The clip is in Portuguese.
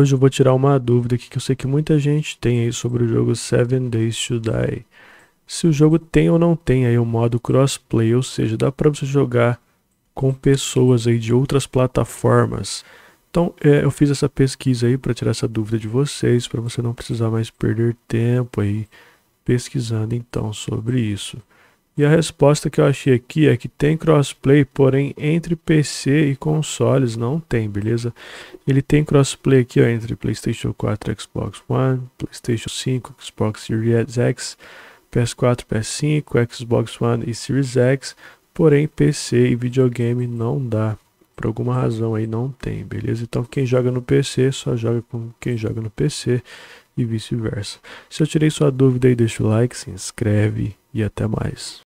Hoje eu vou tirar uma dúvida aqui que eu sei que muita gente tem aí sobre o jogo Seven Days to Die. Se o jogo tem ou não tem aí o modo crossplay, ou seja, dá para você jogar com pessoas aí de outras plataformas. Então é, eu fiz essa pesquisa aí para tirar essa dúvida de vocês, para você não precisar mais perder tempo aí pesquisando então sobre isso. E a resposta que eu achei aqui é que tem crossplay, porém entre PC e consoles não tem, beleza? Ele tem crossplay aqui ó, entre PlayStation 4, Xbox One, PlayStation 5, Xbox Series X, PS4, PS5, Xbox One e Series X, porém PC e videogame não dá. Por alguma razão aí não tem, beleza? Então quem joga no PC só joga com quem joga no PC e vice-versa. Se eu tirei sua dúvida aí, deixa o like, se inscreve e até mais.